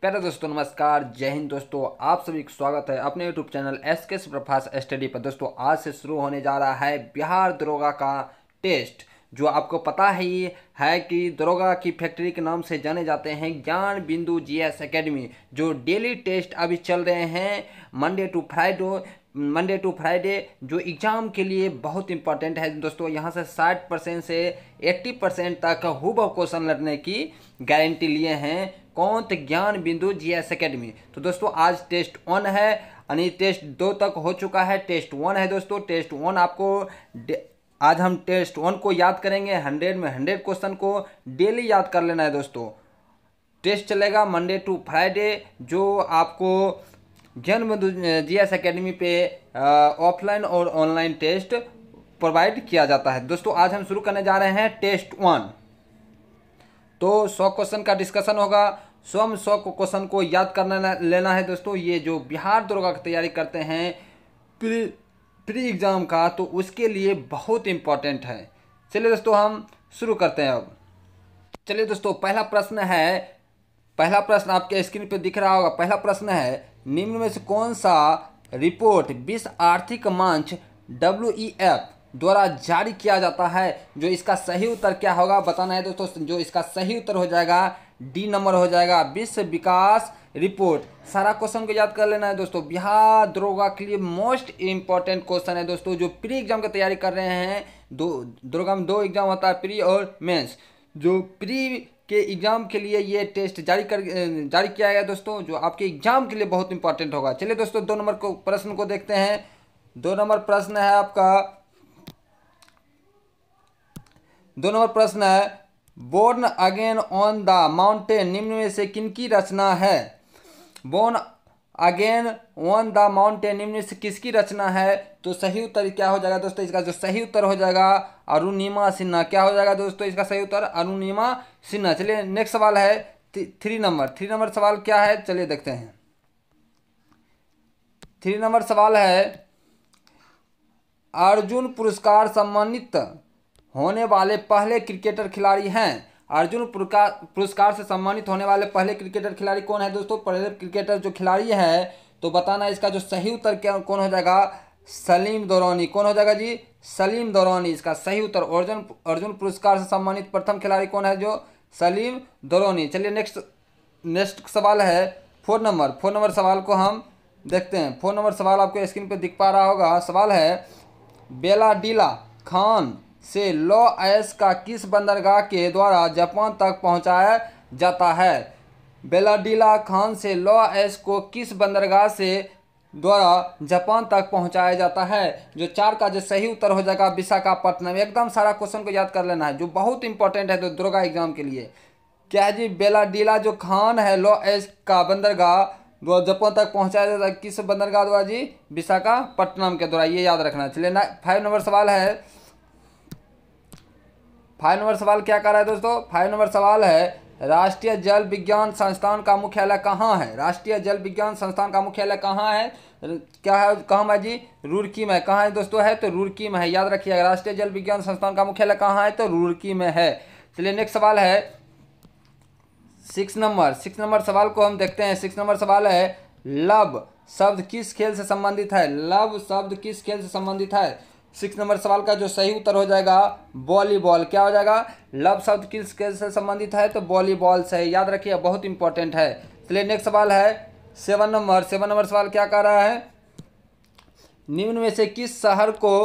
प्यारे दोस्तों नमस्कार जय हिंद दोस्तों आप सभी का स्वागत है अपने यूट्यूब चैनल एस के प्रभाष स्टडी पर दोस्तों आज से शुरू होने जा रहा है बिहार दरोगा का टेस्ट जो आपको पता ही है कि दरोगा की फैक्ट्री के नाम से जाने जाते हैं ज्ञान बिंदु जीएस एकेडमी जो डेली टेस्ट अभी चल रहे हैं Monday to Friday Monday to Friday जो एग्ज़ाम के लिए बहुत इंपॉर्टेंट है दोस्तों यहाँ से 60 परसेंट से 80 परसेंट तक हुब क्वेश्चन लड़ने की गारंटी लिए हैं कौन ज्ञान बिंदु जी एस अकेडमी तो दोस्तों आज टेस्ट वन है यानी टेस्ट दो तक हो चुका है टेस्ट वन है दोस्तों टेस्ट वन आपको आज हम टेस्ट वन को याद करेंगे हंड्रेड में हंड्रेड क्वेश्चन को डेली याद कर लेना है दोस्तों टेस्ट चलेगा मंडे टू फ्राइडे जो आपको Gyan Bindu G S academy पे ऑफलाइन और ऑनलाइन टेस्ट प्रोवाइड किया जाता है दोस्तों आज हम शुरू करने जा रहे हैं टेस्ट वन तो सौ क्वेश्चन का डिस्कशन होगा स्वयं सौ क्वेश्चन को याद करना लेना है दोस्तों ये जो बिहार दुर्गा की तैयारी करते हैं प्री प्री एग्ज़ाम का तो उसके लिए बहुत इम्पॉर्टेंट है चलिए दोस्तों हम शुरू करते हैं अब चलिए दोस्तों पहला प्रश्न है पहला प्रश्न आपके स्क्रीन पर दिख रहा होगा पहला प्रश्न है निम्न में से कौन सा रिपोर्ट विश्व आर्थिक मंच डब्ल्यू e द्वारा जारी किया जाता है जो इसका सही उत्तर क्या होगा बताना है दोस्तों जो इसका सही उत्तर हो जाएगा डी नंबर हो जाएगा विश्व विकास रिपोर्ट सारा क्वेश्चन को याद कर लेना है दोस्तों बिहार दरोगा के लिए मोस्ट इंपॉर्टेंट क्वेश्चन है दोस्तों जो प्री एग्जाम की तैयारी कर रहे हैं दो दरोगा में दो एग्जाम होता है प्री और मेंस जो प्री के एग्जाम के लिए ये टेस्ट जारी कर जारी किया गया दोस्तों जो आपके एग्जाम के लिए बहुत इंपॉर्टेंट होगा चलिए दोस्तों दो नंबर को प्रश्न को देखते हैं दो नंबर प्रश्न है आपका दो नंबर प्रश्न है born again on the mountain निम्न में से किनकी रचना है born again on the mountain निम्न से किसकी रचना है तो सही उत्तर क्या हो जाएगा दोस्तों इसका जो सही उत्तर हो जाएगा अरुणिमा सिन्हा क्या हो जाएगा दोस्तों इसका सही उत्तर अरुणिमा सिन्हा चलिए नेक्स्ट सवाल है थ्री नंबर थ्री नंबर सवाल क्या है चलिए देखते हैं थ्री नंबर सवाल है अर्जुन पुरस्कार सम्मानित होने वाले पहले क्रिकेटर खिलाड़ी हैं अर्जुन पुरस्कार से सम्मानित होने वाले पहले क्रिकेटर खिलाड़ी कौन है दोस्तों पहले क्रिकेटर जो खिलाड़ी है तो बताना इसका जो सही उत्तर क्या कौन हो जाएगा सलीम दौरानी कौन हो जाएगा जी सलीम दौरानी इसका सही उत्तर अर्जुन अर्जुन पुरस्कार से सम्मानित प्रथम खिलाड़ी कौन है जो सलीम दौरानी चलिए नेक्स्ट नेक्स्ट सवाल है फोन नंबर फोन नंबर सवाल को हम देखते हैं फोन नंबर सवाल आपको स्क्रीन पर दिख पा रहा होगा सवाल है बेला डीला खान से लौ एस का किस बंदरगाह के द्वारा जापान तक पहुंचाया जाता है बेलाडीला खान से लौ एस को किस बंदरगाह से द्वारा जापान तक पहुंचाया जाता है जो चार का जो सही उत्तर हो जाएगा विशाखापट्टनम एकदम सारा क्वेश्चन को याद कर लेना है जो बहुत इंपॉर्टेंट है तो दुर्गा एग्जाम के लिए क्या है जी बेलाडीला जो खान है लॉ एस का बंदरगाह वो जापान तक पहुंचाया जाता है किस बंदरगाह द्वारा जी विशाखापट्टनम के द्वारा ये याद रखना चलिए ना फाइव नंबर सवाल है फाइव नंबर सवाल क्या कर रहा है दोस्तों फाइव नंबर सवाल है राष्ट्रीय जल विज्ञान संस्थान का मुख्यालय कहाँ है राष्ट्रीय जल विज्ञान संस्थान का मुख्यालय कहाँ है क्या है कहाँ है जी रुड़की में कहाँ है दोस्तों है तो रुड़की में है याद रखिए राष्ट्रीय जल विज्ञान संस्थान का मुख्यालय कहाँ है तो रुड़की में है चलिए नेक्स्ट सवाल है सिक्स नंबर सिक्स नंबर सवाल को हम देखते हैं सिक्स नंबर सवाल है लव शब्द किस खेल से संबंधित है लव शब्द किस खेल से संबंधित है सिक्स नंबर सवाल का जो सही उत्तर हो जाएगा वॉलीबॉल क्या हो जाएगा लव शब्द किस से संबंधित है तो वॉलीबॉल से याद रखिए बहुत इंपॉर्टेंट है चलिए नेक्स्ट सवाल है सेवन नंबर सेवन नंबर सवाल क्या कह रहा है निम्न में से किस शहर को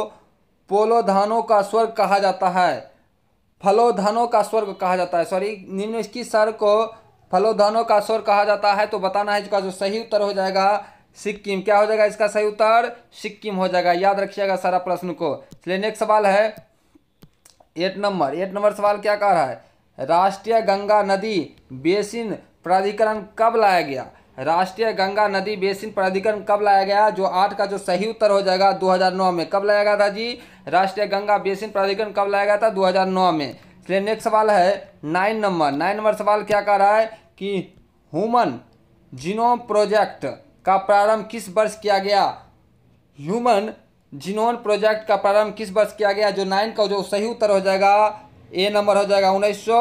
पोलोधानों का स्वर्ग कहा जाता है फलोधानों का स्वर्ग कहा जाता है सॉरी निम्न किस शहर को फलोधानों का स्वर्ग कहा जाता है तो बताना है इसका जो सही उत्तर हो जाएगा सिक्किम क्या हो जाएगा इसका सही उत्तर सिक्किम हो जाएगा याद रखिएगा सारा प्रश्न को चलिए नेक्स्ट सवाल है एट नंबर एट नंबर सवाल क्या कह रहा है राष्ट्रीय गंगा नदी बेसिन प्राधिकरण कब लाया गया राष्ट्रीय गंगा नदी बेसिन प्राधिकरण कब लाया गया जो आठ का जो सही उत्तर हो जाएगा 2009 में कब लाया गया था जी राष्ट्रीय गंगा बेसिन प्राधिकरण कब लाया गया था 2009 में चलिए नेक्स्ट सवाल है नाइन नंबर नाइन नंबर सवाल क्या कह रहा है कि ह्यूमन जीनोम प्रोजेक्ट का प्रारंभ किस वर्ष किया गया ह्यूमन जिनोन प्रोजेक्ट का प्रारंभ किस वर्ष किया गया जो नाइन का जो सही उत्तर हो जाएगा ए नंबर हो जाएगा उन्नीस सौ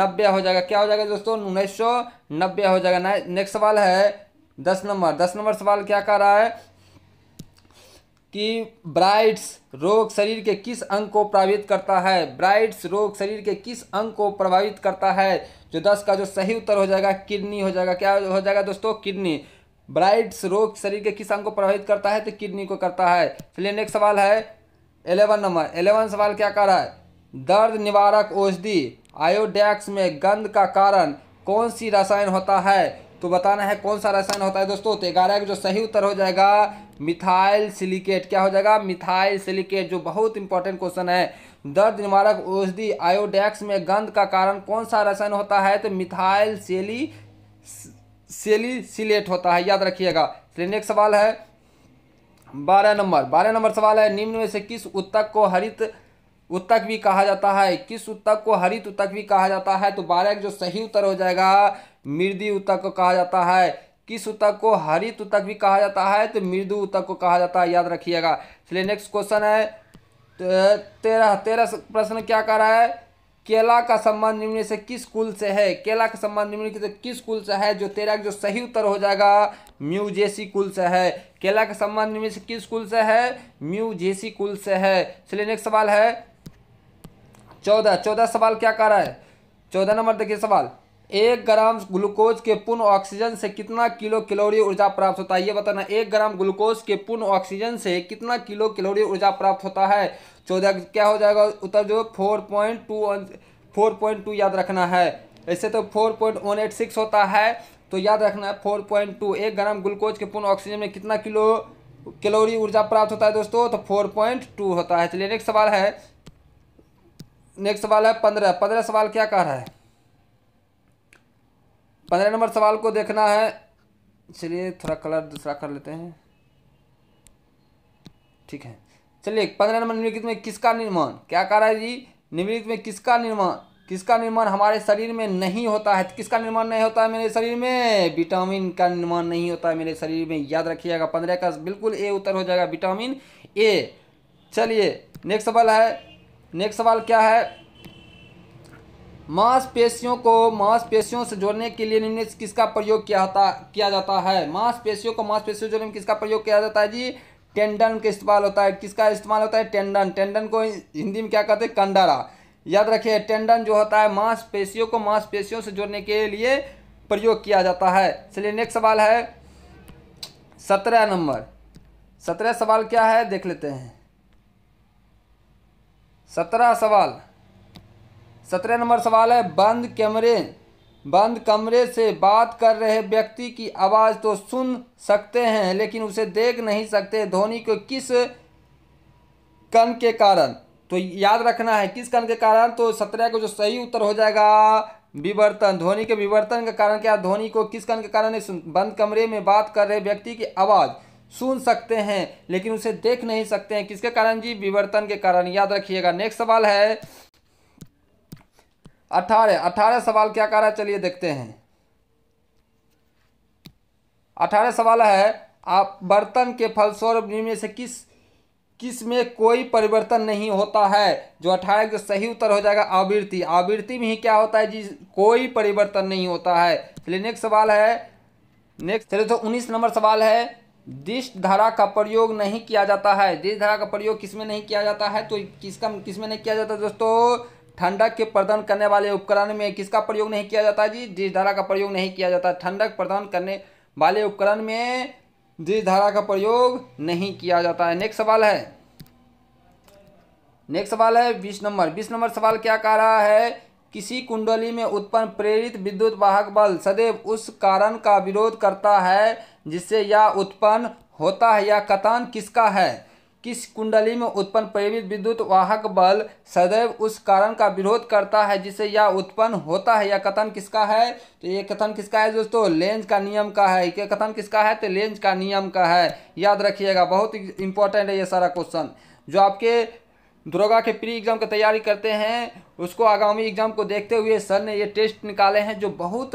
नब्बे हो जाएगा क्या हो जाएगा दोस्तों उन्नीस सौ नब्बे हो जाएगा नेक्स्ट सवाल है दस नंबर दस नंबर सवाल क्या कह रहा है कि ब्राइट्स रोग शरीर के किस अंग को प्रभावित करता है ब्राइट्स रोग शरीर के किस अंग को प्रभावित करता है जो दस का जो सही उत्तर हो जाएगा किडनी हो जाएगा क्या हो जाएगा दोस्तों किडनी ब्राइट्स रोग शरीर के किस अंग को प्रभावित करता है तो किडनी को करता है फिर नेक्स्ट सवाल है एलेवन नंबर एलेवन सवाल क्या कर रहा है दर्द निवारक औषधि आयोडैक्स में गंध का कारण कौन सी रसायन होता है तो बताना है कौन सा रसायन होता है दोस्तों तो ग्यारह का जो सही उत्तर हो जाएगा मिथाइल सिलिकेट क्या हो जाएगा मिथाइल सिलिकेट जो बहुत इंपॉर्टेंट क्वेश्चन है दर्द निवारक औषधि आयोडैक्स में गंध का कारण कौन सा रसायन होता है तो मिथाइल सेली सेलिसिलेट होता है याद रखिएगा चलिए नेक्स्ट सवाल है बारह नंबर बारह नंबर सवाल है निम्न में से किस उत्तक को हरित उत्तक भी कहा जाता है किस उत्तक को हरित उत्तक भी कहा जाता है तो बारह जो सही उत्तर हो जाएगा मृदु उत्तक को कहा जाता है किस उत्तक को हरित उत्तक भी कहा जाता है तो मृदु उत्तक को कहा जाता है याद रखिएगा चलिए नेक्स्ट क्वेश्चन है तेरह तेरह प्रश्न क्या कर रहा है केला का सम्मान निम्न से किस कुल से है केला का सम्मान निम्न से किस कुल से है जो तेरा जो सही उत्तर हो जाएगा म्यू जेसी कुल से है केला का सम्मान निम्न से किस कुल से है म्यू जेसी कुल से है चलिए नेक्स्ट सवाल है चौदह चौदह सवाल क्या कर रहा है चौदह नंबर देखिए सवाल एक ग्राम ग्लूकोज के पूर्ण ऑक्सीजन से कितना किलो कैलोरी ऊर्जा प्राप्त होता है ये बताना एक ग्राम ग्लूकोज के पूर्ण ऑक्सीजन से कितना किलो कैलोरी ऊर्जा प्राप्त होता है चौदह क्या हो जाएगा उत्तर जो four point two four point two याद रखना है ऐसे तो four point one eight six होता है तो याद रखना है फोर पॉइंट टू एक ग्राम ग्लूकोज के पूर्ण ऑक्सीजन में कितना किलो कैलोरी ऊर्जा प्राप्त होता है दोस्तों तो फोर पॉइंट टू होता है चलिए नेक्स्ट सवाल है नेक्स्ट सवाल है पंद्रह पंद्रह सवाल क्या कह रहा है पंद्रह नंबर सवाल को देखना है चलिए थोड़ा कलर दूसरा कर लेते हैं ठीक है चलिए पंद्रह नंबर निम्नलिखित में किसका निर्माण क्या कह रहा है जी निम्नलिखित में किसका निर्माण किसका निर्माण हमारे शरीर में नहीं होता है तो किसका निर्माण नहीं होता है मेरे शरीर में विटामिन का निर्माण नहीं होता है मेरे शरीर में याद रखिएगा पंद्रह का बिल्कुल ए उत्तर हो जाएगा विटामिन ए चलिए नेक्स्ट सवाल है नेक्स्ट सवाल क्या है मांसपेशियों को मांसपेशियों से जोड़ने के लिए निम्नलिखित किसका प्रयोग किया जाता किया जाता है मांसपेशियों को मांसपेशियों जोड़ने में किसका प्रयोग किया जाता है जी टेंडन का इस्तेमाल होता है किसका इस्तेमाल होता है टेंडन टेंडन को हिंदी में क्या कहते हैं कंडरा याद रखिए टेंडन जो होता है मांसपेशियों को मांसपेशियों से जोड़ने के लिए प्रयोग किया जाता है चलिए नेक्स्ट सवाल है सत्रह नंबर सत्रह सवाल क्या है देख लेते हैं सत्रह सवाल सत्रह नंबर सवाल है बंद कैमरे बंद कमरे से बात कर रहे व्यक्ति की आवाज़ तो सुन सकते हैं लेकिन उसे देख नहीं सकते धोनी को किस कण के कारण तो याद रखना है किस कण के कारण तो सत्रह को जो सही उत्तर हो जाएगा विवर्तन धोनी के विवर्तन के कारण क्या धोनी को किस कण के कारण बंद कमरे में बात कर रहे व्यक्ति की आवाज़ सुन सकते हैं लेकिन उसे देख नहीं सकते हैं किसके कारण जी विवर्तन के कारण याद रखिएगा नेक्स्ट सवाल है अठारह अठारह सवाल क्या कह रहा है चलिए देखते हैं अठारह सवाल है आप बर्तन के फलस्वरूप निम्न से किस किस में कोई परिवर्तन नहीं होता है जो अठारह का सही उत्तर हो जाएगा आवृत्ति आवृत्ति में ही क्या होता है जिस कोई परिवर्तन नहीं होता है चलिए नेक्स्ट सवाल है नेक्स्ट चलिए तो उन्नीस नंबर सवाल है दिष्ट धारा का प्रयोग नहीं किया जाता है दिष्ट धारा का प्रयोग किस में नहीं किया जाता है तो किसका किस में नहीं किया जाता दोस्तों ठंडक के प्रदान करने वाले उपकरण में किसका प्रयोग नहीं किया जाता जी जिस धारा का प्रयोग नहीं किया जाता ठंडक प्रदान करने वाले उपकरण में जिस धारा का प्रयोग नहीं किया जाता है नेक्स्ट सवाल है नेक्स्ट सवाल है बीस नंबर बीस नंबर सवाल क्या कह रहा है किसी कुंडली में उत्पन्न प्रेरित विद्युत वाहक बल सदैव उस कारण का विरोध करता है जिससे यह उत्पन्न होता है या कथन किसका है किस कुंडली में उत्पन्न प्रेरित विद्युत वाहक बल सदैव उस कारण का विरोध करता है जिससे यह उत्पन्न होता है यह कथन किसका है तो ये कथन किसका है दोस्तों लेंज का नियम का है ये कथन किसका है तो लेंज का नियम का है याद रखिएगा बहुत इंपॉर्टेंट है ये सारा क्वेश्चन जो आपके दरोगा के प्री एग्ज़ाम की तैयारी करते हैं उसको आगामी एग्ज़ाम को देखते हुए सर ने ये टेस्ट निकाले हैं जो बहुत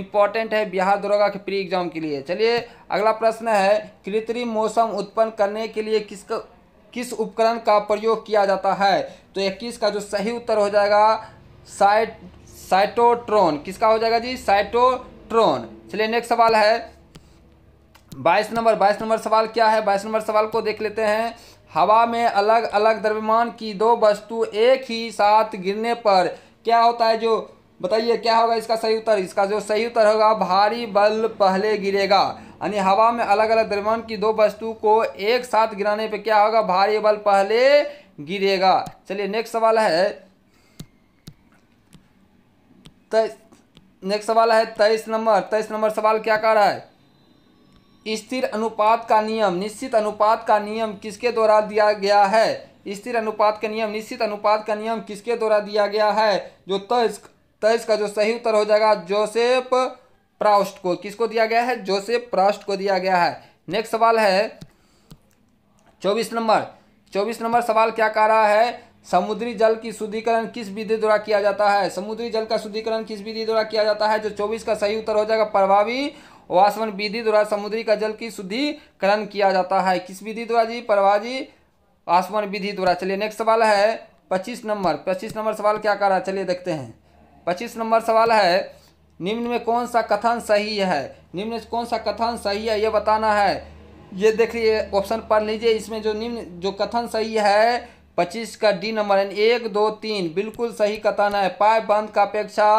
इम्पॉर्टेंट है बिहार दरोगा के प्री एग्ज़ाम के लिए चलिए अगला प्रश्न है कृत्रिम मौसम उत्पन्न करने के लिए किस किस उपकरण का प्रयोग किया जाता है तो इक्कीस का जो सही उत्तर हो जाएगा साइट साइटोट्रोन किसका हो जाएगा जी साइटोट्रोन चलिए नेक्स्ट सवाल है बाईस नंबर बाईस नंबर सवाल क्या है बाईस नंबर सवाल को देख लेते हैं हवा में अलग अलग द्रव्यमान की दो वस्तु एक ही साथ गिरने पर क्या होता है जो बताइए क्या होगा इसका सही उत्तर इसका जो सही उत्तर होगा भारी बल पहले गिरेगा यानी हवा में अलग अलग द्रव्यमान की दो वस्तु को एक साथ गिराने पर क्या होगा भारी बल पहले गिरेगा चलिए नेक्स्ट सवाल है नेक्स्ट सवाल है तेईस नंबर तेईस नंबर सवाल क्या कह रहा है स्थिर अनुपात का नियम निश्चित अनुपात का नियम किसके द्वारा दिया गया है स्थिर अनुपात का नियम निश्चित अनुपात का नियम किसके द्वारा दिया गया है जो तय तो का जो सही उत्तर हो जाएगा जोसेफ प्राउस्ट को किसको दिया गया है जोसेफ प्राउस्ट को दिया गया है नेक्स्ट सवाल है चौबीस नंबर चौबीस नंबर सवाल क्या कह रहा है समुद्री जल की शुद्धिकरण किस विधि द्वारा किया जाता है समुद्री जल का शुद्धिकरण किस विधि द्वारा किया जाता है जो चौबीस का सही उत्तर हो जाएगा प्रभावी वाष्पन विधि द्वारा समुद्री का जल की शुद्धिकरण किया जाता है किस विधि द्वारा जी परवाजी वाष्पन विधि द्वारा चलिए नेक्स्ट सवाल है पच्चीस नंबर पच्चीस नंबर सवाल क्या कर रहा है चलिए देखते हैं पच्चीस नंबर सवाल है निम्न में कौन सा कथन सही है निम्न में कौन सा कथन सही है ये बताना है ये देखिए ऑप्शन पढ़ लीजिए इसमें जो निम्न जो कथन सही है पच्चीस का डी नंबर एक दो तीन बिल्कुल सही कथन है पाए बंद का अपेक्षा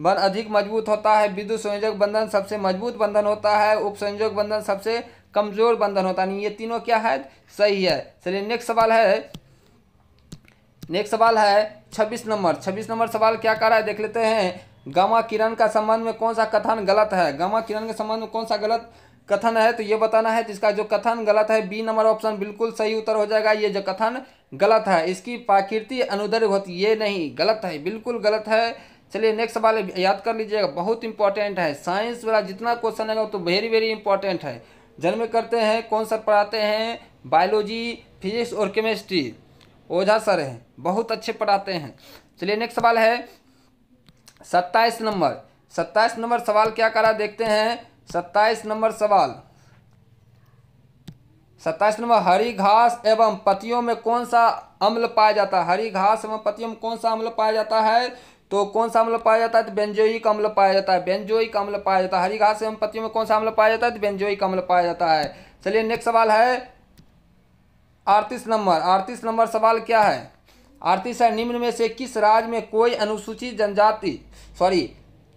बंध अधिक मजबूत होता है विद्युत संयोजक बंधन सबसे मजबूत बंधन होता है उप संयोजक बंधन सबसे कमजोर बंधन होता है ये तीनों क्या है सही है चलिए नेक्स्ट सवाल है नेक्स्ट सवाल है छब्बीस नंबर छब्बीस नंबर सवाल क्या कर रहा है देख लेते हैं गामा किरण का संबंध में कौन सा कथन गलत है गामा किरण के संबंध में कौन सा गलत कथन है तो ये बताना है जिसका जो कथन गलत है बी नंबर ऑप्शन बिल्कुल सही उत्तर हो जाएगा ये जो कथन गलत है इसकी प्राकृति अनुदर्भ होती ये नहीं गलत है बिल्कुल गलत है चलिए नेक्स्ट सवाल याद कर लीजिएगा बहुत इंपॉर्टेंट है साइंस वाला जितना क्वेश्चन है तो वेरी वेरी इंपॉर्टेंट है जन्म करते हैं कौन सर पढ़ाते हैं बायोलॉजी फिजिक्स और केमिस्ट्री ओझा सर हैं बहुत अच्छे पढ़ाते हैं चलिए नेक्स्ट सवाल है सत्ताईस नंबर सत्ताईस नंबर सवाल क्या करा देखते हैं सत्ताईस नंबर सवाल सत्ताईस नंबर हरी घास एवं पतियों में कौन सा अम्ल पाया जाता है हरी घास एवं पतियों में कौन सा अम्ल पाया जाता है तो कौन सा अम्ल पाया जाता है तो बेंजोइक अम्ल पाया जाता है बेंजोइक अम्ल पाया जाता है हरी घास एवं पत्तियों में कौन सा अम्ल पाया जाता है तो बेंजोइक अम्ल पाया जाता है चलिए नेक्स्ट सवाल है अड़तीस नंबर अड़तीस नंबर सवाल क्या है अड़तीस है निम्न में से किस राज्य में कोई अनुसूचित जनजाति सॉरी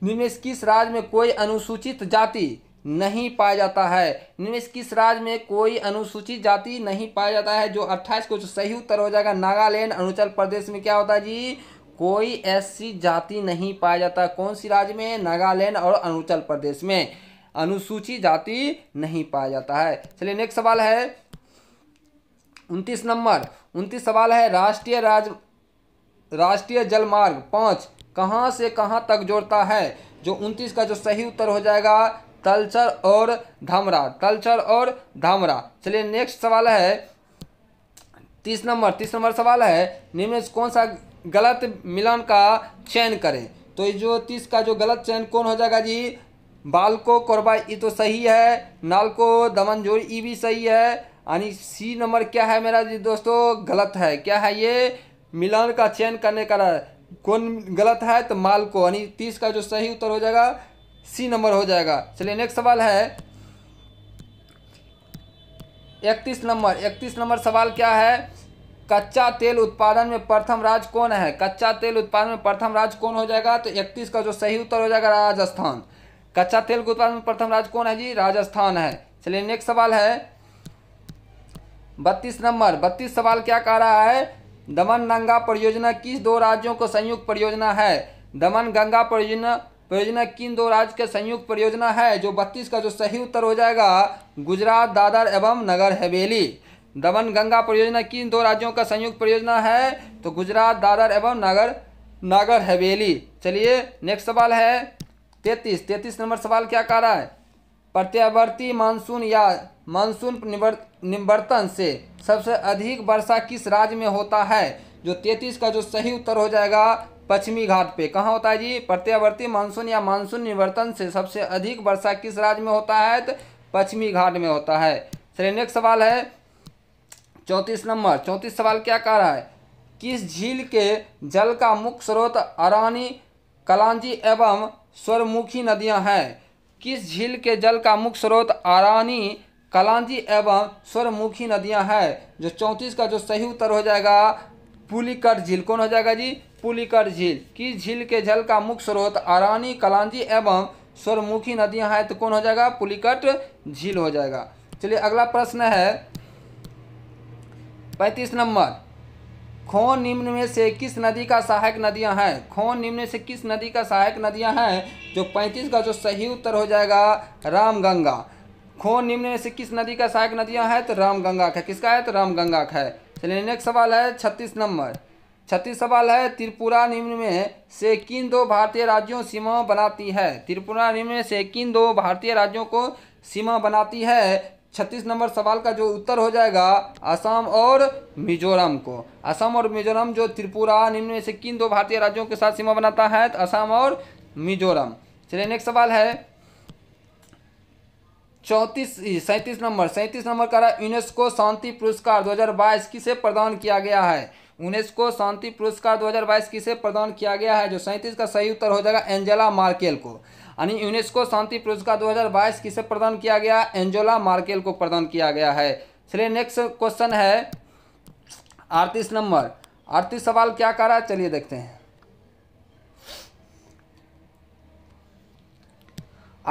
निम्न में किस राज्य में कोई अनुसूचित जाति नहीं पाया जाता है निम्न किस राज्य में कोई अनुसूचित जाति नहीं पाया जाता है जो अट्ठाईस को सही उत्तर हो जाएगा नागालैंड अरुणाचल प्रदेश में क्या होता है जी कोई ऐसी जाति नहीं पाया जाता कौन सी राज्य में नागालैंड और अरुणाचल प्रदेश में अनुसूचित जाति नहीं पाया जाता है चलिए नेक्स्ट सवाल है उनतीस नंबर उनतीस सवाल है राष्ट्रीय राज राष्ट्रीय जलमार्ग पाँच कहाँ से कहाँ तक जोड़ता है जो उनतीस का जो सही उत्तर हो जाएगा तलचर और धामरा तलचर और धामरा चलिए नेक्स्ट सवाल है तीस नंबर तीस नंबर सवाल है निम्न कौन सा गलत मिलान का चयन करें तो ये जो तीस का जो गलत चयन कौन हो जाएगा जी बालको कोरबा ये तो सही है नालको दमनजोर ये भी सही है यानी सी नंबर क्या है मेरा जी दोस्तों गलत है क्या है ये मिलान का चयन करने का कौन गलत है तो मालको यानी तीस का जो सही उत्तर हो जाएगा सी नंबर हो जाएगा चलिए नेक्स्ट सवाल है इकतीस नंबर इकतीस नंबर सवाल क्या है कच्चा तेल उत्पादन में प्रथम राज्य कौन है कच्चा तेल उत्पादन में प्रथम राज्य कौन हो जाएगा तो इकतीस का जो सही उत्तर हो जाएगा राजस्थान कच्चा तेल के उत्पादन में प्रथम राज्य कौन है जी राजस्थान है चलिए नेक्स्ट सवाल है बत्तीस नंबर बत्तीस सवाल क्या कह रहा है दमन गंगा परियोजना किस दो राज्यों को संयुक्त परियोजना है दमन गंगा परियोजना परियोजना किन दो राज्य के संयुक्त परियोजना है जो बत्तीस का जो सही उत्तर हो जाएगा गुजरात दादर एवं नगर हवेली दमन गंगा परियोजना किन दो राज्यों का संयुक्त परियोजना है तो गुजरात दादर एवं नागर नागर हवेली चलिए नेक्स्ट सवाल है तैतीस तैतीस नंबर सवाल क्या कह रहा है प्रत्यावर्ती मानसून या मानसून निवर्तन से सबसे अधिक वर्षा किस राज्य में होता है जो तैतीस का जो सही उत्तर हो जाएगा पश्चिमी घाट पे कहाँ होता है जी प्रत्यावर्ती मानसून या मानसून निवर्तन से सबसे अधिक वर्षा किस राज्य में होता है तो पश्चिमी घाट में होता है चलिए नेक्स्ट सवाल है चौंतीस नंबर चौंतीस सवाल क्या कह रहा है किस झील के जल का मुख्य स्रोत अरानी कलांजी एवं स्वरमुखी नदियां हैं किस झील के जल का मुख्य स्रोत अरानी कलांजी एवं स्वरमुखी नदियां हैं जो चौंतीस का जो सही उत्तर हो जाएगा पुलिकट झील कौन हो जाएगा जी पुलिकट झील किस झील के जल का मुख्य स्रोत अरानी कलांजी एवं स्वरमुखी नदियां हैं तो कौन हो जाएगा पुलिकट झील हो जाएगा चलिए अगला प्रश्न है पैंतीस नंबर खोन निम्न में से किस नदी का सहायक नदियां हैं खोन निम्न से किस नदी का सहायक नदियां हैं जो पैंतीस का जो सही उत्तर हो जाएगा रामगंगा खोन निम्न में से किस नदी का सहायक नदियां हैं तो रामगंगा का किसका है तो रामगंगा का है चलिए नेक्स्ट सवाल है छत्तीस नंबर छत्तीस सवाल है त्रिपुरा निम्न में से किन दो भारतीय राज्यों सीमा बनाती है त्रिपुरा निम्न से किन दो भारतीय राज्यों को सीमा बनाती है छत्तीस नंबर सवाल का जो उत्तर हो जाएगा असम और मिजोरम को असम और मिजोरम जो त्रिपुरा निम्न में से किन दो भारतीय राज्यों के साथ सीमा बनाता है तो असम और मिजोरम चलिए नेक्स्ट सवाल है चौंतीस सैंतीस नंबर सैंतीस नंबर का यूनेस्को शांति पुरस्कार 2022 किसे प्रदान किया गया है यूनेस्को शांति पुरस्कार 2022 किसे प्रदान किया गया है जो सैंतीस का सही उत्तर हो जाएगा एंजेला मार्केल को यानी यूनेस्को शांति पुरस्कार 2022 किसे प्रदान किया गया एंजोला मार्केल को प्रदान किया गया है चलिए नेक्स्ट क्वेश्चन है अड़तीस नंबर अड़तीस सवाल क्या कर रहा है चलिए देखते हैं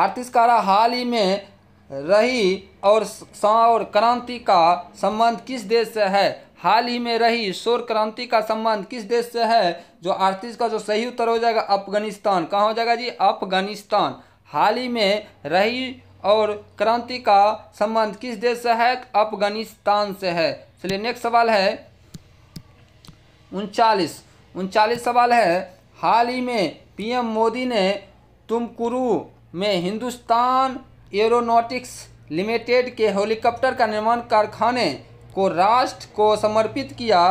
अड़तीस का रहा हाल ही में रही और और क्रांति का संबंध किस देश से है हाल ही में रही सौर क्रांति का संबंध किस देश से है जो अड़तीस का जो सही उत्तर हो जाएगा अफगानिस्तान कहाँ हो जाएगा जी अफगानिस्तान हाल ही में रही और क्रांति का संबंध किस देश से है अफगानिस्तान से है चलिए नेक्स्ट सवाल है उनचालीस उनचालीस सवाल है हाल ही में पीएम मोदी ने तुमकुरु में हिंदुस्तान एरोनॉटिक्स लिमिटेड के हेलीकॉप्टर का निर्माण कारखाने को राष्ट्र को समर्पित किया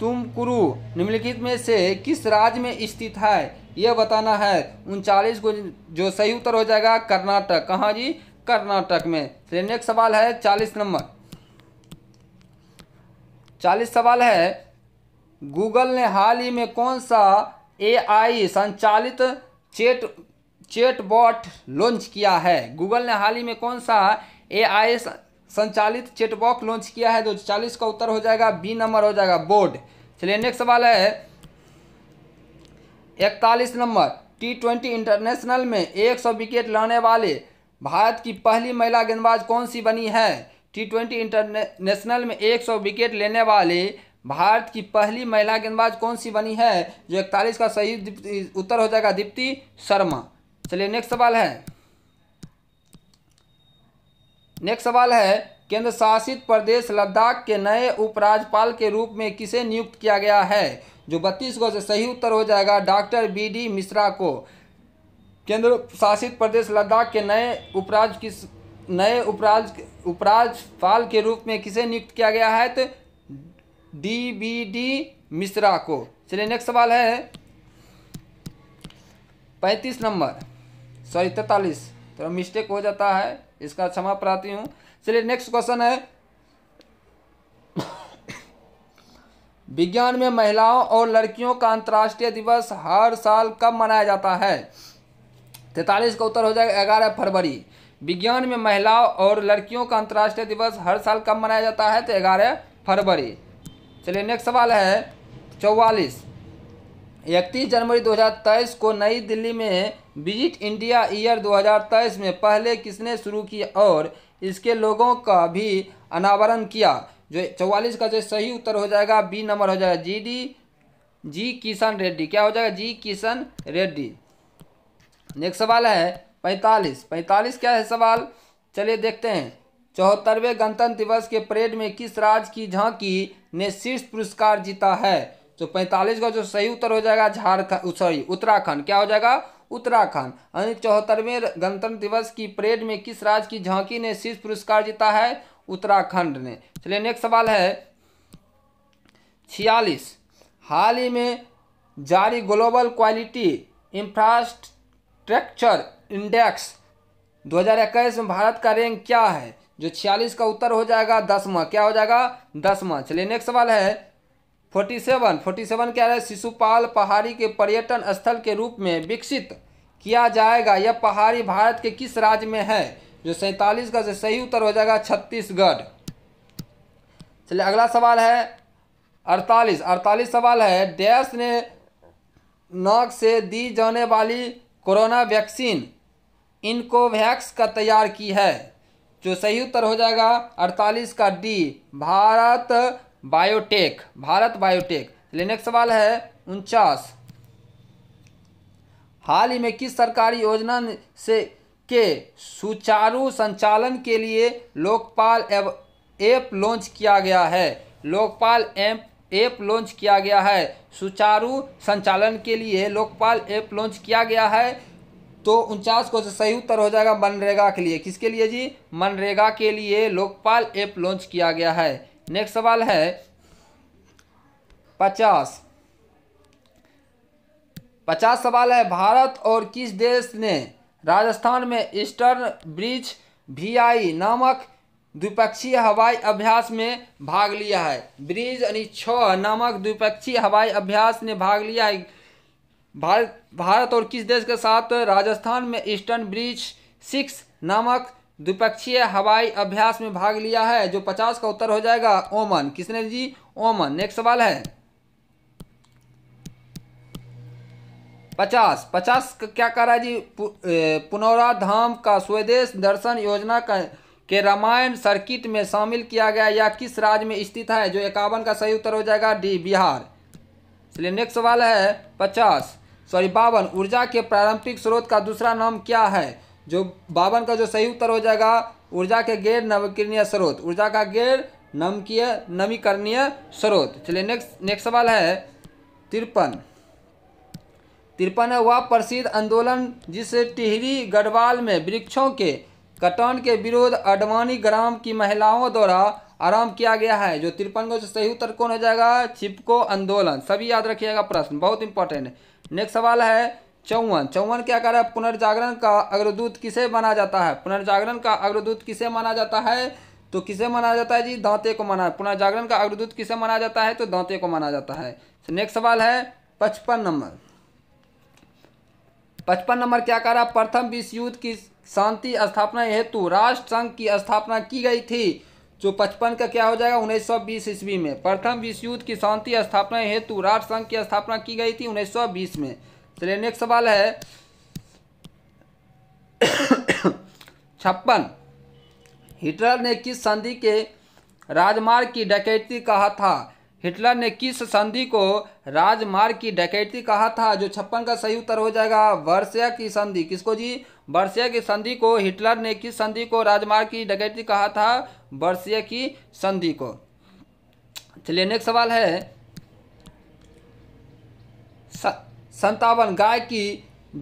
तुम कुरु निम्नलिखित में से किस राज्य में स्थित है यह बताना है उनचालीस को जो सही उत्तर हो जाएगा कर्नाटक कहाँ जी कर्नाटक में फिर नेक्स्ट सवाल है चालीस नंबर चालीस सवाल है गूगल ने हाल ही में कौन सा एआई संचालित चेट चेटबॉट लॉन्च किया है गूगल ने हाल ही में कौन सा एआई संचालित चेटबॉक लॉन्च किया है तो चालीस का उत्तर हो जाएगा बी नंबर हो जाएगा बोर्ड चलिए नेक्स्ट सवाल है इकतालीस नंबर टी ट्वेंटी इंटरनेशनल में एक सौ विकेट लाने वाले भारत की पहली महिला गेंदबाज कौन सी बनी है टी ट्वेंटी इंटरनेशनल में एक सौ विकेट लेने वाले भारत की पहली महिला गेंदबाज कौन सी बनी है जो इकतालीस का सही उत्तर हो जाएगा दीप्ति शर्मा चलिए नेक्स्ट सवाल है नेक्स्ट सवाल है केंद्र शासित प्रदेश लद्दाख के नए उपराज्यपाल के रूप में किसे नियुक्त किया गया है जो बत्तीस गो से सही उत्तर हो जाएगा डॉक्टर बी डी मिश्रा को केंद्र शासित प्रदेश लद्दाख के नए उपराज किस नए उपराज उपराज्यपाल के रूप में किसे नियुक्त किया गया है तो डी बी डी मिश्रा को चलिए नेक्स्ट सवाल है पैंतीस नंबर सॉरी तैतालीस थोड़ा तो मिस्टेक हो जाता है इसका क्षमा प्रार्थी हूँ चलिए नेक्स्ट क्वेश्चन है विज्ञान में महिलाओं और लड़कियों का अंतर्राष्ट्रीय दिवस हर साल कब मनाया जाता है तैतालीस का उत्तर हो जाएगा ग्यारह फरवरी विज्ञान में महिलाओं और लड़कियों का अंतर्राष्ट्रीय दिवस हर साल कब मनाया जाता है तो ग्यारह फरवरी चलिए नेक्स्ट सवाल है चौवालीस इकतीस जनवरी 2023 को नई दिल्ली में विजिट इंडिया ईयर 2023 में पहले किसने शुरू किया और इसके लोगों का भी अनावरण किया जो चौवालीस का जो सही उत्तर हो जाएगा बी नंबर हो जाएगा जी डी जी किशन रेड्डी क्या हो जाएगा जी किशन रेड्डी नेक्स्ट सवाल है पैंतालीस पैंतालीस क्या है सवाल चलिए देखते हैं चौहत्तरवें गणतंत्र दिवस के परेड में किस राज्य की झांकी ने शीर्ष पुरस्कार जीता है तो पैंतालीस का जो सही उत्तर हो जाएगा झारखंड सॉरी उत्तराखंड क्या हो जाएगा उत्तराखंड यानी चौहत्तरवें गणतंत्र दिवस की परेड में किस राज्य की झांकी ने शीर्ष पुरस्कार जीता है उत्तराखंड ने चलिए नेक्स्ट सवाल है छियालीस हाल ही में जारी ग्लोबल क्वालिटी इंफ्रास्ट्रक्चर इंडेक्स 2021 में भारत का रैंक क्या है जो छियालीस का उत्तर हो जाएगा दसवा क्या हो जाएगा दसवा चलिए नेक्स्ट सवाल है फोर्टी सेवन फोर्टी सेवन क्या है शिशुपाल पहाड़ी के पर्यटन स्थल के रूप में विकसित किया जाएगा यह पहाड़ी भारत के किस राज्य में है जो सैंतालीस का सही उत्तर हो जाएगा छत्तीसगढ़ चलिए अगला सवाल है अड़तालीस अड़तालीस सवाल है डैश ने नाक से दी जाने वाली कोरोना वैक्सीन इनकोवैक्स का तैयार की है जो सही उत्तर हो जाएगा अड़तालीस का D Bharat biotech Bharat biotech next सवाल है उनचास हाल ही में किस सरकारी योजना से के सुचारू संचालन के लिए लोकपाल ऐप लॉन्च किया गया है लोकपाल एप ऐप लॉन्च किया गया है सुचारू संचालन के लिए लोकपाल ऐप लॉन्च किया गया है तो उनचास को सही उत्तर हो जाएगा मनरेगा के लिए किसके लिए जी मनरेगा के लिए लोकपाल ऐप लॉन्च किया गया है नेक्स्ट सवाल है पचास पचास सवाल है भारत और किस देश ने राजस्थान में ईस्टर्न ब्रिज वीआई नामक द्विपक्षीय हवाई अभ्यास में भाग लिया है ब्रिज यानी छ नामक द्विपक्षीय हवाई अभ्यास ने भाग लिया है भारत भारत और किस देश के साथ राजस्थान में ईस्टर्न ब्रिज सिक्स नामक द्विपक्षीय हवाई अभ्यास में भाग लिया है जो पचास का उत्तर हो जाएगा ओमन किसने जी ओमन नेक्स्ट सवाल है पचास पचास क्या कर रहा है जी पुनौराधाम का स्वदेश दर्शन योजना का के रामायण सर्किट में शामिल किया गया या किस राज्य में स्थित है जो इक्यावन का सही उत्तर हो जाएगा डी बिहार चलिए नेक्स्ट सवाल है पचास सॉरी बावन ऊर्जा के प्रारंभिक स्रोत का दूसरा नाम क्या है जो बावन का जो सही उत्तर हो जाएगा ऊर्जा के गैर नवकरणीय स्रोत ऊर्जा का गैर नमकीय नवीकरणीय स्रोत चलिए नेक्स्ट नेक्स्ट सवाल है तिरपन तिरपन है वह प्रसिद्ध आंदोलन जिसे टिहरी गढ़वाल में वृक्षों के कटान के विरोध अडवाणी ग्राम की महिलाओं द्वारा आराम किया गया है जो तिरपन का सही उत्तर कौन हो जाएगा छिपको आंदोलन सभी याद रखिएगा प्रश्न बहुत इंपॉर्टेंट है नेक्स्ट सवाल है चौवन चौवन क्या कह रहा है पुनर्जागरण का अग्रदूत किसे माना जाता है पुनर्जागरण का अग्रदूत किसे माना जाता है तो किसे माना जाता है जी दांते को माना पुनर्जागरण का अग्रदूत किसे माना जाता है तो दांते को माना जाता है तो नेक्स्ट सवाल है पचपन नंबर पचपन नंबर क्या कह रहा प्रथम विश्व युद्ध की शांति स्थापना हेतु राष्ट्र संघ की स्थापना की गई थी जो पचपन का क्या हो जाएगा उन्नीस सौ बीस ईस्वी में प्रथम विश्व युद्ध की शांति स्थापना हेतु राष्ट्र संघ की स्थापना की गई थी उन्नीस सौ बीस में चलिए नेक्स्ट सवाल है छप्पन हिटलर ने किस संधि के राजमार्ग की डकैती कहा था हिटलर ने किस संधि को राजमार्ग की डकैती कहा था जो छप्पन का सही उत्तर हो जाएगा वर्षिया की संधि किसको जी वर्षिया की संधि को हिटलर ने किस संधि को राजमार्ग की डकैती कहा था वर्षिया की संधि को चलिए नेक्स्ट सवाल है संतावन गाय की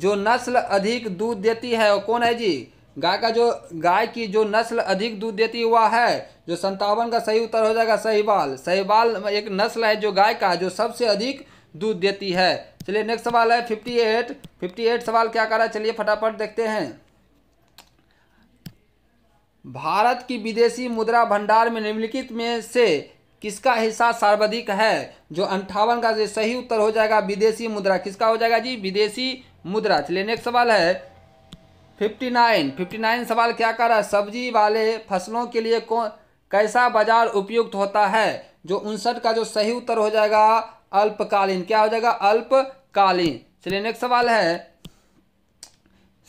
जो नस्ल अधिक दूध देती है वो कौन है जी गाय का जो गाय की जो नस्ल अधिक दूध देती हुआ है जो संतावन का सही उत्तर हो जाएगा सहीबाल सहीबाल एक नस्ल है जो गाय का जो सबसे अधिक दूध देती है चलिए नेक्स्ट सवाल है फिफ्टी एट फिफ्टी एट सवाल क्या कर रहा है चलिए फटाफट देखते हैं भारत की विदेशी मुद्रा भंडार में निम्नलिखित में से किसका हिस्सा सर्वाधिक है जो अंठावन का सही उत्तर हो जाएगा विदेशी मुद्रा किसका हो जाएगा जी विदेशी मुद्रा चलिए नेक्स्ट सवाल है फिफ्टी नाइन फिफ्टी नाइन सवाल क्या कर रहा है सब्जी वाले फसलों के लिए कौन कैसा बाजार उपयुक्त होता है जो उनसठ का जो सही उत्तर हो जाएगा अल्पकालीन क्या हो जाएगा अल्पकालीन चलिए नेक्स्ट सवाल है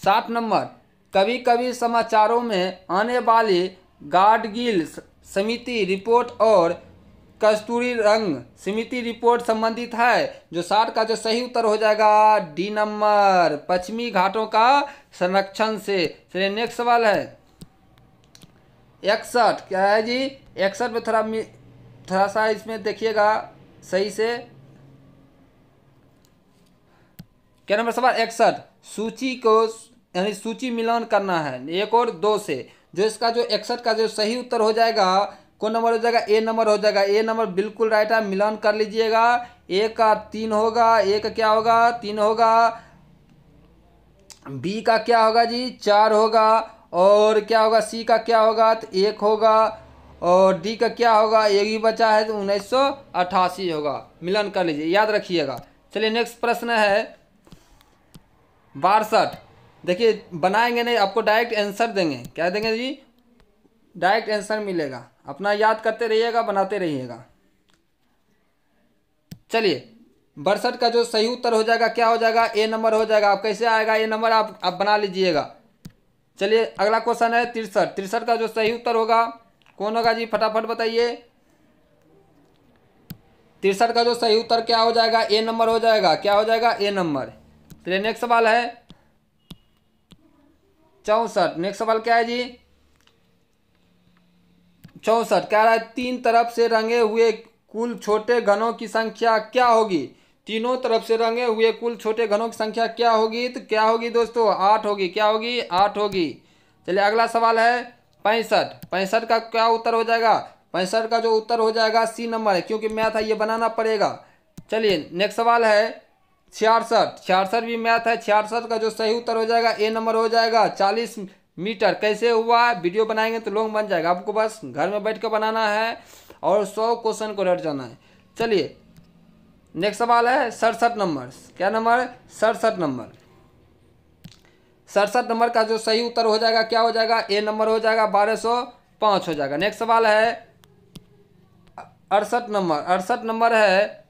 सात नंबर कभी कभी समाचारों में आने वाली गार्डगिल समिति रिपोर्ट और कस्तूरी रंग समिति रिपोर्ट संबंधित है जो साठ का जो सही उत्तर हो जाएगा डी नंबर पश्चिमी घाटों का संरक्षण से चलिए नेक्स्ट सवाल है इकसठ क्या है जी इकसठ में थोड़ा थोड़ा सा इसमें देखिएगा सही से क्या नंबर सवाल इकसठ सूची को यानी सूची मिलान करना है एक और दो से जो इसका जो इकसठ का जो सही उत्तर हो जाएगा कौन नंबर हो जाएगा ए नंबर हो जाएगा ए नंबर बिल्कुल राइट है मिलान कर लीजिएगा ए का तीन होगा ए का क्या होगा तीन होगा बी का क्या होगा जी चार होगा और क्या होगा सी का क्या होगा तो एक होगा और डी का क्या होगा एक ही बचा है तो उन्नीस होगा मिलन कर लीजिए याद रखिएगा चलिए नेक्स्ट प्रश्न है बासठ देखिए बनाएंगे नहीं आपको डायरेक्ट आंसर देंगे क्या देंगे जी डायरेक्ट आंसर मिलेगा अपना याद करते रहिएगा बनाते रहिएगा चलिए बरसठ का जो सही उत्तर हो जाएगा क्या हो जाएगा ए नंबर हो जाएगा आप कैसे आएगा ए नंबर आप आप बना लीजिएगा चलिए अगला क्वेश्चन है तिरसठ तिरसठ का जो सही उत्तर होगा कौन होगा जी फटाफट बताइए तिरसठ का जो सही उत्तर क्या हो जाएगा ए नंबर हो जाएगा क्या हो जाएगा ए नंबर चलिए नेक्स्ट सवाल है चौंसठ नेक्स्ट सवाल क्या है जी चौंसठ कह रहा है तीन तरफ से रंगे हुए कुल छोटे घनों की संख्या क्या होगी तीनों तरफ से रंगे हुए कुल छोटे घनों की संख्या क्या होगी तो क्या होगी दोस्तों आठ होगी क्या होगी आठ होगी चलिए अगला सवाल है पैंसठ पैंसठ का क्या उत्तर हो जाएगा पैंसठ का जो उत्तर हो जाएगा सी नंबर है क्योंकि मैथ है ये बनाना पड़ेगा चलिए नेक्स्ट सवाल है छियासठ छियासठ भी मैथ है छियासठ का जो सही उत्तर हो जाएगा ए नंबर हो जाएगा चालीस मीटर कैसे हुआ वीडियो बनाएंगे तो लॉन्ग बन जाएगा आपको बस घर में बैठ कर बनाना है और सौ क्वेश्चन को रट जाना है चलिए नेक्स्ट सवाल है सड़सठ नंबर क्या नंबर सड़सठ नंबर सड़सठ नंबर का जो सही उत्तर हो जाएगा क्या हो जाएगा ए नंबर हो जाएगा बारह सौ पाँच हो जाएगा नेक्स्ट सवाल है अड़सठ नंबर अड़सठ नंबर है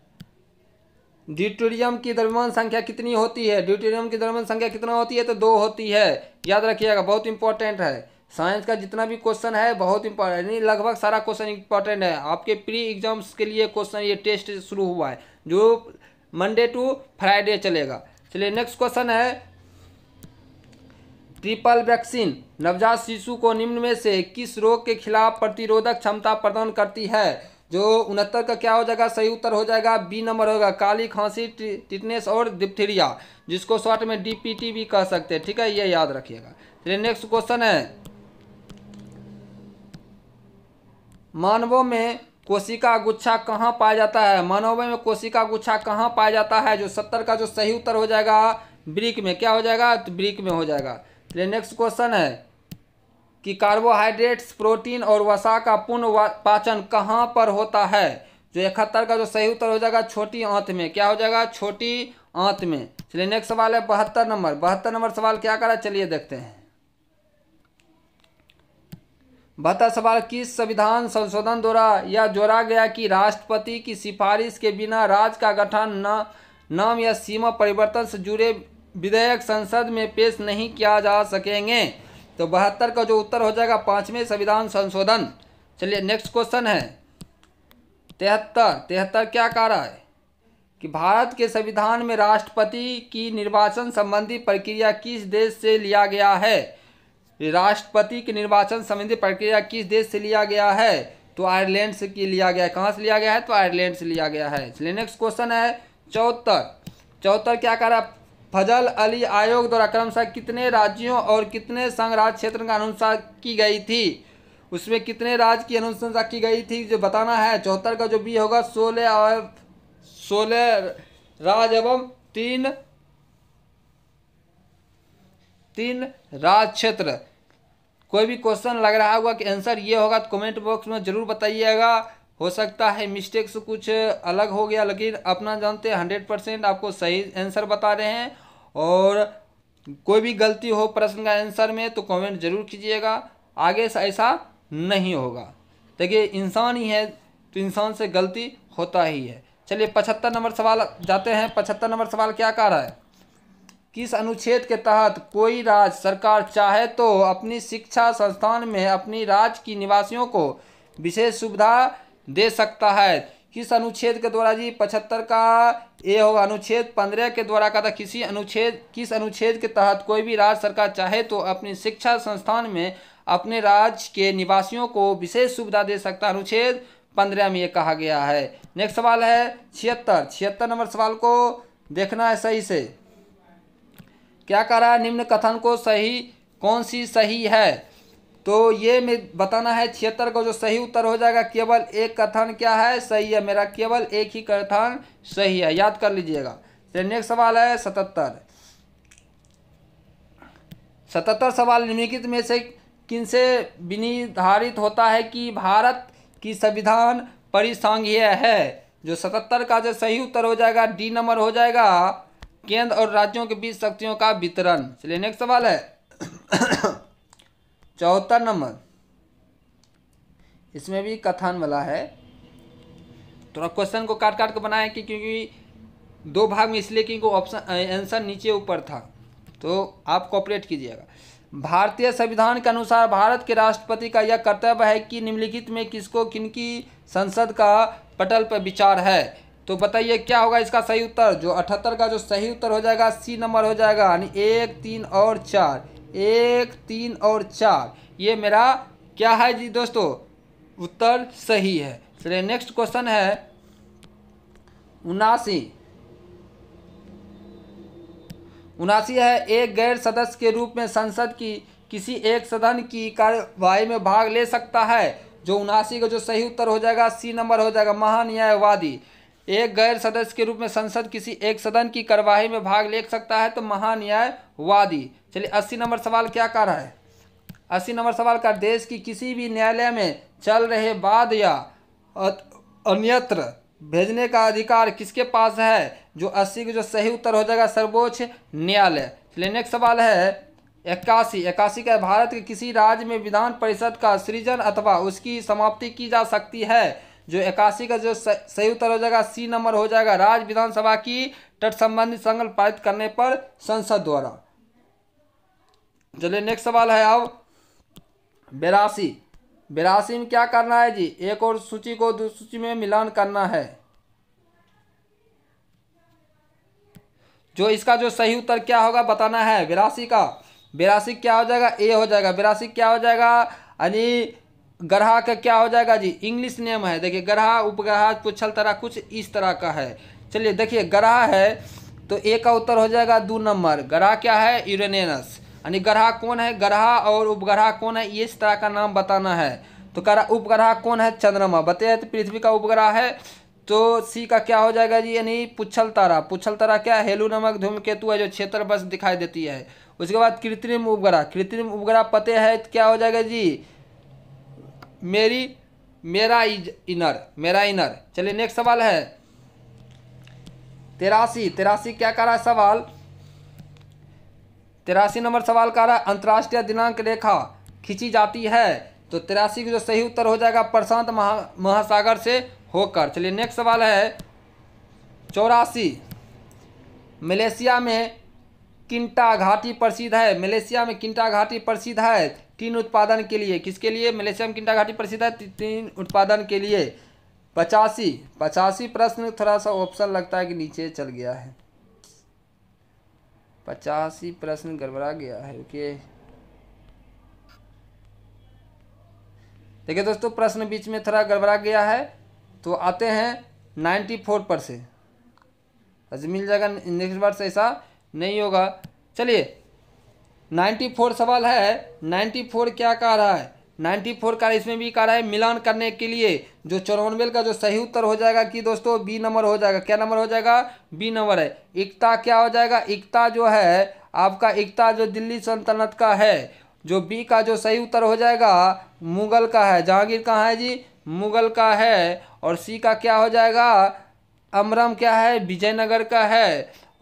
ड्यूटेरियम की द्रव्यमान संख्या कितनी होती है ड्यूटेरियम की द्रव्यमान संख्या कितना होती है तो दो होती है याद रखिएगा बहुत इंपॉर्टेंट है साइंस का जितना भी क्वेश्चन है बहुत इंपॉर्टेंट यानी लगभग सारा क्वेश्चन इंपॉर्टेंट है आपके प्री एग्जाम्स के लिए क्वेश्चन ये टेस्ट शुरू हुआ है जो मंडे टू फ्राइडे चलेगा चलिए नेक्स्ट क्वेश्चन है ट्रिपल वैक्सीन नवजात शिशु को निम्न में से किस रोग के खिलाफ प्रतिरोधक क्षमता प्रदान करती है जो उनहत्तर का क्या हो जाएगा सही उत्तर हो जाएगा बी नंबर होगा काली खांसी टिटनेस और डिप्थीरिया जिसको शॉर्ट में डीपीटी भी कह सकते हैं ठीक है ये याद रखिएगा चलिए नेक्स्ट क्वेश्चन है मानवों में कोशिका गुच्छा कहाँ पाया जाता है मानवों में कोशिका गुच्छा कहाँ पाया जाता है जो सत्तर का जो सही उत्तर हो जाएगा ब्रिक में क्या हो जाएगा तो ब्रिक में हो जाएगा चलिए नेक्स्ट क्वेश्चन है कि कार्बोहाइड्रेट्स प्रोटीन और वसा का पुनः पाचन कहाँ पर होता है जो इकहत्तर का जो सही उत्तर हो जाएगा छोटी आंत में क्या हो जाएगा छोटी आंत में चलिए नेक्स्ट सवाल है बहत्तर नंबर बहत्तर नंबर सवाल क्या करा चलिए देखते हैं बहत्तर सवाल किस संविधान संशोधन द्वारा यह जोड़ा गया कि राष्ट्रपति की सिफारिश के बिना राज्य का गठन न नाम या सीमा परिवर्तन से जुड़े विधेयक संसद में पेश नहीं किया जा सकेंगे तो बहत्तर का जो उत्तर हो जाएगा पाँचवें संविधान संशोधन चलिए नेक्स्ट क्वेश्चन है तिहत्तर तिहत्तर क्या कह रहा है कि भारत के संविधान में राष्ट्रपति की निर्वाचन संबंधी प्रक्रिया किस देश से लिया गया है राष्ट्रपति के निर्वाचन संबंधी प्रक्रिया किस देश से लिया गया है तो आयरलैंड से की लिया गया है कहाँ से लिया गया है तो आयरलैंड से लिया गया है चलिए नेक्स्ट क्वेश्चन है चौहत्तर चौहत्तर क्या कह रहा है फजल अली आयोग द्वारा क्रमशः कितने राज्यों और कितने संघ राज्य क्षेत्र का अनुशंसा की गई थी उसमें कितने राज्य की अनुशंसा की गई थी जो बताना है चौहत्तर का जो बी होगा सोलह और सोलह राज एवं तीन तीन राज क्षेत्र कोई भी क्वेश्चन लग रहा होगा कि आंसर ये होगा तो कमेंट बॉक्स में ज़रूर बताइएगा हो सकता है मिस्टेक से कुछ अलग हो गया लेकिन अपना जानते हैं हंड्रेड परसेंट आपको सही आंसर बता रहे हैं और कोई भी गलती हो प्रश्न का आंसर में तो कमेंट जरूर कीजिएगा आगे से ऐसा नहीं होगा देखिए इंसान ही है तो इंसान से गलती होता ही है चलिए पचहत्तर नंबर सवाल जाते हैं पचहत्तर नंबर सवाल क्या कह रहा है किस अनुच्छेद के तहत कोई राज्य सरकार चाहे तो अपनी शिक्षा संस्थान में अपनी राज्य की निवासियों को विशेष सुविधा दे सकता है किस अनुच्छेद के द्वारा जी पचहत्तर का ये होगा अनुच्छेद पंद्रह के द्वारा कहा था किसी अनुच्छेद किस अनुच्छेद के तहत कोई भी राज्य सरकार चाहे तो अपनी शिक्षा संस्थान में अपने राज्य के निवासियों को विशेष सुविधा दे सकता अनुच्छेद पंद्रह में ये कहा गया है नेक्स्ट सवाल है छिहत्तर छिहत्तर नंबर सवाल को देखना है सही से क्या कह रहा है निम्न कथन को सही कौन सी सही है तो ये में बताना है छिहत्तर का जो सही उत्तर हो जाएगा केवल एक कथन क्या है सही है मेरा केवल एक ही कथन सही है याद कर लीजिएगा नेक्स्ट सवाल है सतहत्तर सतहत्तर सवाल निम्नलिखित में से किनसे विनिर्धारित होता है कि भारत की संविधान परिसंघीय है जो सतहत्तर का जो सही उत्तर हो जाएगा डी नंबर हो जाएगा केंद्र और राज्यों के बीच शक्तियों का वितरण चलिए नेक्स्ट सवाल है चौथा नंबर इसमें भी कथान वाला है थोड़ा तो क्वेश्चन को काट काट के बनाया कि क्योंकि दो भाग में इसलिए क्योंकि ऑप्शन आंसर नीचे ऊपर था तो आप कॉपरेट कीजिएगा भारतीय संविधान के अनुसार भारत के राष्ट्रपति का यह कर्तव्य है कि निम्नलिखित में किसको किनकी संसद का पटल पर विचार है तो बताइए क्या होगा इसका सही उत्तर जो अठहत्तर का जो सही उत्तर हो जाएगा सी नंबर हो जाएगा यानी एक तीन और चार एक तीन और चार ये मेरा क्या है जी दोस्तों उत्तर सही है चलिए नेक्स्ट क्वेश्चन है उनासी उनासी है एक गैर सदस्य के रूप में संसद की किसी एक सदन की कार्यवाही में भाग ले सकता है जो उनासी का जो सही उत्तर हो जाएगा सी नंबर हो जाएगा महान्यायवादी एक गैर सदस्य के रूप में संसद किसी एक सदन की कार्यवाही में भाग ले सकता है तो महान्यायवादी चलिए अस्सी नंबर सवाल क्या कर रहा है अस्सी नंबर सवाल का देश की किसी भी न्यायालय में चल रहे बाद या अन्यत्र भेजने का अधिकार किसके पास है जो अस्सी का जो सही उत्तर हो जाएगा सर्वोच्च न्यायालय चलिए नेक्स्ट सवाल है इक्यासी इक्यासी का भारत के किसी राज्य में विधान परिषद का सृजन अथवा उसकी समाप्ति की जा सकती है जो इक्यासी का जो सही उत्तर हो जाएगा सी नंबर हो जाएगा राज्य विधानसभा की तत्संबंधित संकल्प पारित करने पर संसद द्वारा चलिए नेक्स्ट सवाल है अब बेरासी बेरासी में क्या करना है जी एक और सूची को दूसरी सूची में मिलान करना है जो इसका जो सही उत्तर क्या होगा बताना है बेरासी का बेरासी क्या हो जाएगा ए हो जाएगा बेरासी क्या हो जाएगा यानी ग्रहा का क्या हो जाएगा जी इंग्लिश नेम है देखिए ग्रहा उपग्रह पुछल तरह कुछ इस तरह का है चलिए देखिए ग्रह है तो एक का उत्तर हो जाएगा दो नंबर ग्रह क्या है यूरेनस यानी ग्रह कौन है ग्रह और उपग्रह कौन है इस तरह का नाम बताना है तो करा उपग्रह कौन है चंद्रमा बताया तो पृथ्वी का उपग्रह है तो सी का क्या हो जाएगा जी यानी पुछल तारा पुछल तारा क्या है हेलू नमक धूमकेतु है जो क्षेत्र बस दिखाई देती है उसके बाद कृत्रिम उपग्रह कृत्रिम उपग्रह पते है तो क्या हो जाएगा जी मेरी मेरा इज इनर मेरा इनर चलिए नेक्स्ट सवाल है तेरासी तेरासी क्या कह रहा है सवाल तेरासी नंबर सवाल कह रहा है अंतर्राष्ट्रीय दिनांक रेखा खींची जाती है तो तेरासी का जो सही उत्तर हो जाएगा प्रशांत महा महासागर से होकर चलिए नेक्स्ट सवाल है चौरासी मलेशिया में किंटा घाटी प्रसिद्ध है मलेशिया में किंटा घाटी प्रसिद्ध है तीन उत्पादन के लिए किसके लिए मलेशिया में किंटा घाटी प्रसिद्ध है तीन उत्पादन के लिए पचासी पचासी प्रश्न थोड़ा सा ऑप्शन लगता है कि नीचे चल गया है पचासी प्रश्न गड़बड़ा गया है ओके देखिए दोस्तों प्रश्न बीच में थोड़ा गड़बड़ा गया है तो आते हैं नाइन्टी फोर पर से मिल जाएगा नेक्स्ट बार से ऐसा नहीं होगा चलिए 94 सवाल है 94 क्या कह रहा है 94 का इसमें भी कह रहा है मिलान करने के लिए जो चौरानवे का जो सही उत्तर हो जाएगा कि दोस्तों बी नंबर हो जाएगा क्या नंबर हो जाएगा बी नंबर है एकता क्या हो जाएगा एकता जो है आपका एकता जो दिल्ली सल्तनत का है जो बी का जो सही उत्तर हो जाएगा मुगल का है जहांगीर कहाँ है जी मुगल का है और सी का क्या हो जाएगा अमरम क्या है विजयनगर का है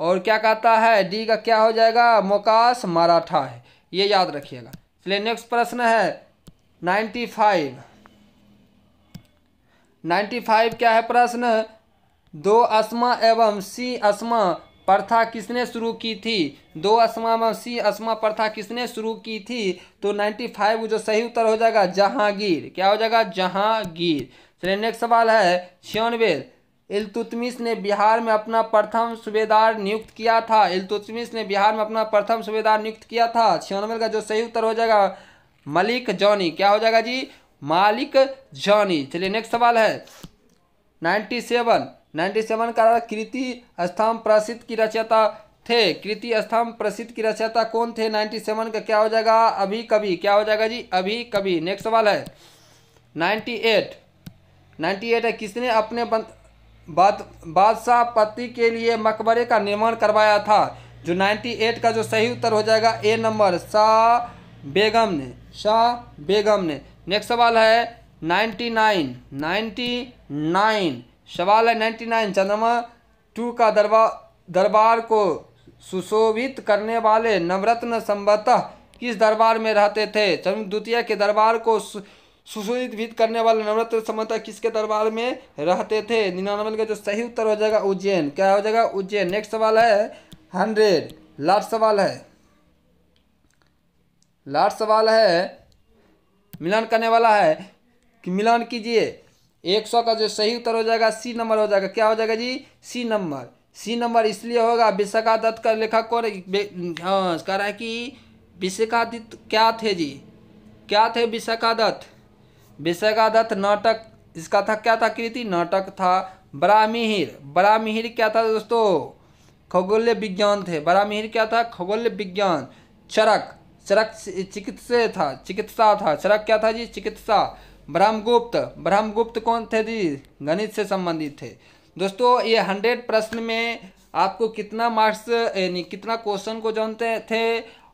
और क्या कहता है डी का क्या हो जाएगा मोकास मराठा है ये याद रखिएगा चलिए नेक्स्ट प्रश्न है नाइन्टी फाइव नाइन्टी फाइव क्या है प्रश्न दो आसमा एवं सी आसमा प्रथा किसने शुरू की थी दो आसमा एवं सी आसमा प्रथा किसने शुरू की थी तो नाइन्टी फाइव जो सही उत्तर हो जाएगा जहांगीर क्या हो जाएगा जहांगीर चलिए नेक्स्ट सवाल है छियानवे इल्तुतमिश ने बिहार में अपना प्रथम सूबेदार नियुक्त किया था इल्तुतमिश ने बिहार में अपना प्रथम सूबेदार नियुक्त किया था छियानवे का जो सही उत्तर हो जाएगा मलिक जॉनी क्या हो जाएगा जी मालिक जॉनी चलिए नेक्स्ट सवाल है नाइन्टी सेवन नाइन्टी सेवन का कृति स्थान प्रसिद्ध की रचयता थे कृति स्थान प्रसिद्ध की रचयता कौन थे नाइन्टी सेवन का क्या हो जाएगा अभी कभी क्या हो जाएगा जी अभी कभी नेक्स्ट सवाल है नाइन्टी एट नाइन्टी एट है किसने अपने बंद बाद बादशाह पति के लिए मकबरे का निर्माण करवाया था जो 98 का जो सही उत्तर हो जाएगा ए नंबर शाह बेगम ने शाह बेगम ने नेक्स्ट सवाल है 99 99 सवाल है 99 चंद्रमा टू का दरबार दरबार को सुशोभित करने वाले नवरत्न संबतः किस दरबार में रहते थे चंद्र द्वितीय के दरबार को सु... सुशोधित वित्त करने वाले नवरत्न समता किसके दरबार में रहते थे निन्यानवे का जो सही उत्तर हो जाएगा उज्जैन क्या हो जाएगा उज्जैन नेक्स्ट सवाल है हंड्रेड लास्ट सवाल है लास्ट सवाल है मिलान करने वाला है कि मिलान कीजिए एक सौ का जो सही उत्तर हो जाएगा सी नंबर हो जाएगा क्या हो जाएगा जी सी नंबर सी नंबर इसलिए होगा विशाखा दत्त का लेखक कौन हाँ कह रहा है कि विशाखा दत्त क्या थे जी क्या थे विशाखा दत्त विषयगादत्त नाटक इसका था क्या था कृति नाटक था बड़ा मिहिर बड़ा मिहिर क्या था दोस्तों खगोल्य विज्ञान थे बड़ा मिहिर क्या था खगोल्य विज्ञान चरक चरक चिकित्सा था चिकित्सा था चरक क्या था जी चिकित्सा ब्रह्मगुप्त ब्रह्मगुप्त कौन थे जी गणित से संबंधित थे दोस्तों ये हंड्रेड प्रश्न में आपको कितना मार्क्स यानी कितना क्वेश्चन को जानते थे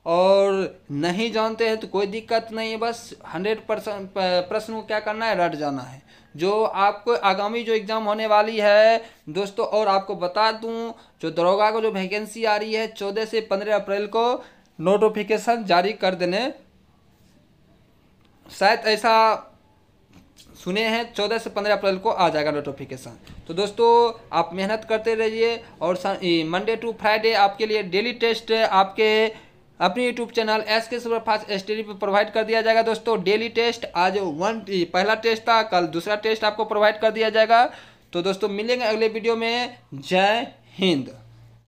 और नहीं जानते हैं तो कोई दिक्कत नहीं है बस हंड्रेड परसेंट प्रश्न को क्या करना है रट जाना है जो आपको आगामी जो एग्ज़ाम होने वाली है दोस्तों और आपको बता दूं जो दरोगा को जो वैकेंसी आ रही है चौदह से पंद्रह अप्रैल को नोटिफिकेशन जारी कर देने शायद ऐसा सुने हैं चौदह से पंद्रह अप्रैल को आ जाएगा नोटिफिकेशन तो दोस्तों आप मेहनत करते रहिए और मंडे टू फ्राइडे आपके लिए डेली टेस्ट आपके अपने YouTube channel S K super fast study पर प्रोवाइड कर दिया जाएगा दोस्तों डेली टेस्ट आज वन पहला टेस्ट था कल दूसरा टेस्ट आपको प्रोवाइड कर दिया जाएगा तो दोस्तों मिलेंगे अगले वीडियो में जय हिंद